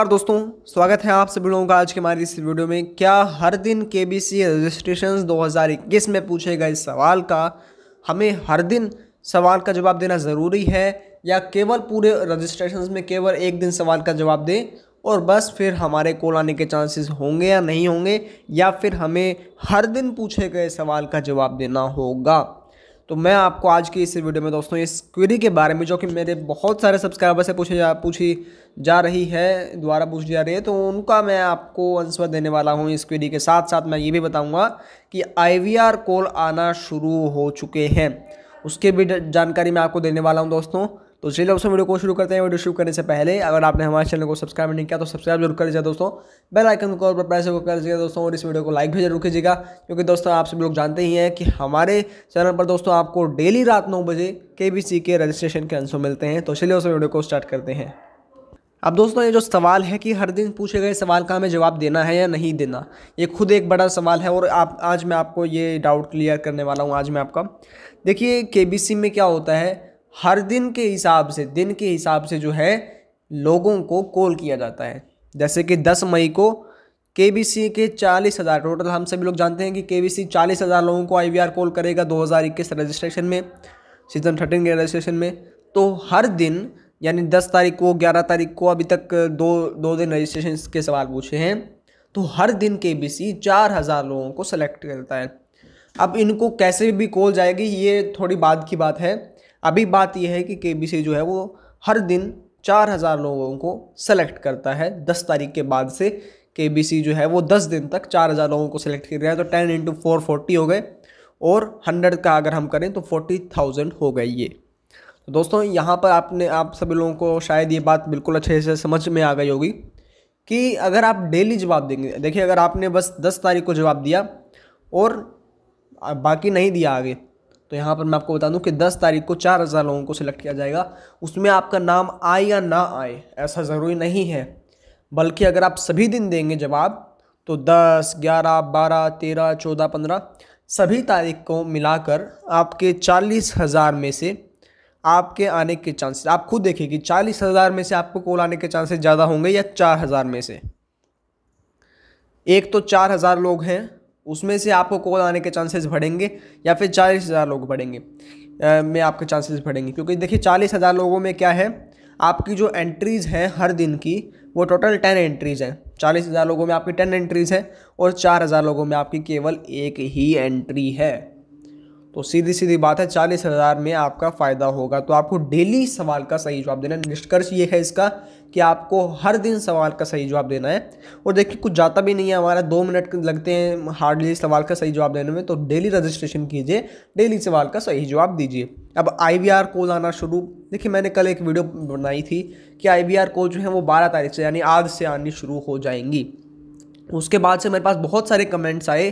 और दोस्तों स्वागत है आप सभी लोगों का आज के हमारी इस वीडियो में क्या हर दिन के बी सी रजिस्ट्रेशन इक्कीस में पूछे गए सवाल का हमें हर दिन सवाल का जवाब देना ज़रूरी है या केवल पूरे रजिस्ट्रेशन में केवल एक दिन सवाल का जवाब दें और बस फिर हमारे कॉल आने के चांसेस होंगे या नहीं होंगे या फिर हमें हर दिन पूछे गए सवाल का जवाब देना होगा तो मैं आपको आज की इस वीडियो में दोस्तों इस क्वेरी के बारे में जो कि मेरे बहुत सारे सब्सक्राइबर से पूछे जा पूछी जा रही है द्वारा पूछी जा रही है तो उनका मैं आपको आंसर देने वाला हूँ इस क्वेरी के साथ साथ मैं ये भी बताऊँगा कि आई कॉल आना शुरू हो चुके हैं उसके भी जानकारी मैं आपको देने वाला हूँ दोस्तों तो चलिए दोस्तों वीडियो को शुरू करते हैं वीडियो शुरू करने से पहले अगर आपने हमारे चैनल को सब्सक्राइब नहीं किया तो सब्सक्राइब जरूर कर लीजिए दोस्तों बेल आइकन को और प्रेस कर लीजिएगा दोस्तों और इस वीडियो को लाइक भी जरूर कीजिएगा क्योंकि दोस्तों आप सभी लोग जानते ही हैं कि हमारे चैनल पर दोस्तों आपको डेली रात नौ बजे के के रजिस्ट्रेशन के आंसर मिलते हैं तो चलिए दोस्तों वीडियो को स्टार्ट करते हैं अब दोस्तों ये जो सवाल है कि हर दिन पूछे गए सवाल का हमें जवाब देना है या नहीं देना ये खुद एक बड़ा सवाल है और आप आज मैं आपको ये डाउट क्लियर करने वाला हूँ आज मैं आपका देखिए के में क्या होता है हर दिन के हिसाब से दिन के हिसाब से जो है लोगों को कॉल किया जाता है जैसे कि दस मई को के बी सी के चालीस हज़ार टोटल हम सभी लोग जानते हैं कि के बी सी चालीस हज़ार लोगों को आई वी आर कॉल करेगा दो हज़ार इक्कीस रजिस्ट्रेशन में सीज़न थर्टीन के रजिस्ट्रेशन में तो हर दिन यानी दस तारीख को ग्यारह तारीख को अभी तक दो दो दिन रजिस्ट्रेशन के सवाल पूछे हैं तो हर दिन के बी सी चार हज़ार लोगों को सेलेक्ट करता है अब इनको कैसे भी कॉल जाएगी ये थोड़ी बाद की बात है अभी बात यह है कि के जो है वो हर दिन चार हज़ार लोगों को सेलेक्ट करता है दस तारीख के बाद से के जो है वो दस दिन तक चार हज़ार लोगों को सेलेक्ट कर रहा है तो टेन इंटू फोर फोर्टी हो गए और हंड्रेड का अगर हम करें तो फोर्टी थाउजेंड हो गए ये तो दोस्तों यहाँ पर आपने आप सभी लोगों को शायद ये बात बिल्कुल अच्छे से समझ में आ गई होगी कि अगर आप डेली जवाब देंगे देखिए अगर आपने बस दस तारीख को जवाब दिया और बाकी नहीं दिया आगे तो यहाँ पर मैं आपको बता दूँ कि 10 तारीख को 4000 लोगों को सिलेक्ट किया जाएगा उसमें आपका नाम आए या ना आए ऐसा ज़रूरी नहीं है बल्कि अगर आप सभी दिन देंगे जवाब तो 10, 11, 12, 13, 14, 15 सभी तारीख को मिलाकर आपके चालीस हज़ार में से आपके आने के चांसेस आप खुद देखिए कि चालीस हज़ार में से आपको कॉल आने के चांसेस ज़्यादा होंगे या चार हज़ार में से एक तो चार हज़ार लोग हैं उसमें से आपको कॉल आने के चांसेस बढ़ेंगे या फिर चालीस हज़ार लोग बढ़ेंगे में आपके चांसेस बढ़ेंगे क्योंकि देखिए चालीस हज़ार लोगों में क्या है आपकी जो एंट्रीज़ हैं हर दिन की वो टोटल टेन एंट्रीज़ हैं चालीस हज़ार लोगों में आपकी टेन एंट्रीज़ हैं और चार हज़ार लोगों में आपकी केवल एक ही एंट्री है तो सीधी सीधी बात है चालीस हज़ार में आपका फ़ायदा होगा तो आपको डेली सवाल का सही जवाब देना निष्कर्ष ये है इसका कि आपको हर दिन सवाल का सही जवाब देना है और देखिए कुछ जाता भी नहीं है हमारा दो मिनट लगते हैं हार्डली सवाल का सही जवाब देने में तो डेली रजिस्ट्रेशन कीजिए डेली सवाल का सही जवाब दीजिए अब आई वी आर कॉल आना शुरू देखिए मैंने कल एक वीडियो बनाई थी कि आई वी आर कॉल जो है वो बारह तारीख से यानी आज से आनी शुरू हो जाएंगी उसके बाद से मेरे पास बहुत सारे कमेंट्स आए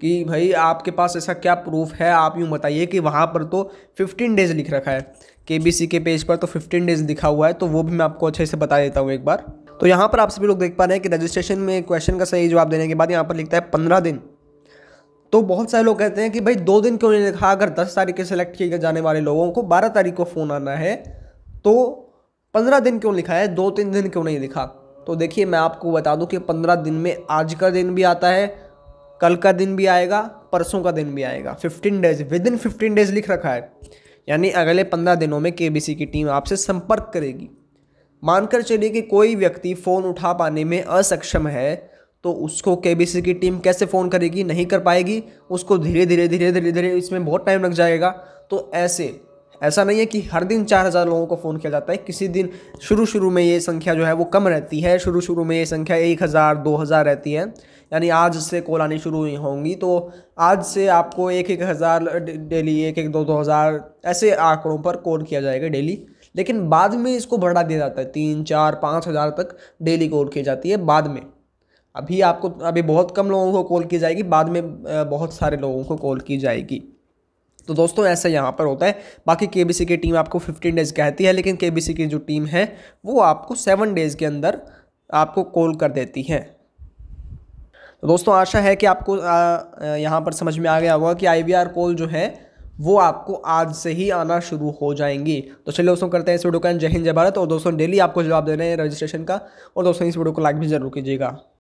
कि भाई आपके पास ऐसा क्या प्रूफ है आप यूँ बताइए कि वहाँ पर तो फिफ्टीन डेज़ लिख रखा है के बी सी के पेज पर तो फिफ्टीन डेज़ लिखा हुआ है तो वो भी मैं आपको अच्छे से बता देता हूँ एक बार तो यहाँ पर आप सभी लोग देख पा रहे हैं कि रजिस्ट्रेशन में क्वेश्चन का सही जवाब देने के बाद यहाँ पर लिखता है पंद्रह दिन तो बहुत सारे लोग कहते हैं कि भाई दो दिन क्यों नहीं लिखा अगर दस तारीख के सेलेक्ट किए जाने वाले लोगों को बारह तारीख को फ़ोन आना है तो पंद्रह दिन क्यों लिखा है दो तीन दिन क्यों नहीं लिखा तो देखिए मैं आपको बता दूं कि पंद्रह दिन में आज का दिन भी आता है कल का दिन भी आएगा परसों का दिन भी आएगा fifteen days within fifteen days लिख रखा है यानी अगले पंद्रह दिनों में के की टीम आपसे संपर्क करेगी मानकर चलिए कि कोई व्यक्ति फ़ोन उठा पाने में असक्षम है तो उसको के की टीम कैसे फ़ोन करेगी नहीं कर पाएगी उसको धीरे धीरे धीरे धीरे धीरे इसमें बहुत टाइम लग जाएगा तो ऐसे ऐसा नहीं है कि हर दिन चार हज़ार लोगों को फ़ोन किया जाता है किसी दिन शुरू शुरू में ये संख्या जो है वो कम रहती है शुरू शुरू में ये संख्या एक हज़ार दो हज़ार रहती है यानी आज से कॉल आनी शुरू होंगी तो आज से आपको एक एक हज़ार डेली एक एक दो दो हज़ार ऐसे आंकड़ों पर कॉल किया जाएगा डेली लेकिन बाद में इसको बढ़ा दिया जाता है तीन चार पाँच हज़ार तक डेली कॉल की जाती है बाद में अभी आपको अभी बहुत कम लोगों को कॉल की जाएगी बाद में बहुत सारे लोगों को कॉल की जाएगी तो दोस्तों ऐसा यहाँ पर होता है बाकी के बी सी की टीम आपको फिफ्टीन डेज़ कहती है लेकिन के बी सी की जो टीम है वो आपको सेवन डेज़ के अंदर आपको कॉल कर देती है तो दोस्तों आशा है कि आपको यहाँ पर समझ में आ गया होगा कि आई कॉल जो है वो आपको आज से ही आना शुरू हो जाएंगी तो चलिए दोस्तों करते हैं इस वीडियो का जय हिंद जय भारत और दोस्तों डेली आपको जवाब देने हैं रजिस्ट्रेशन का और दोस्तों इस वीडियो को लाइक भी जरूर कीजिएगा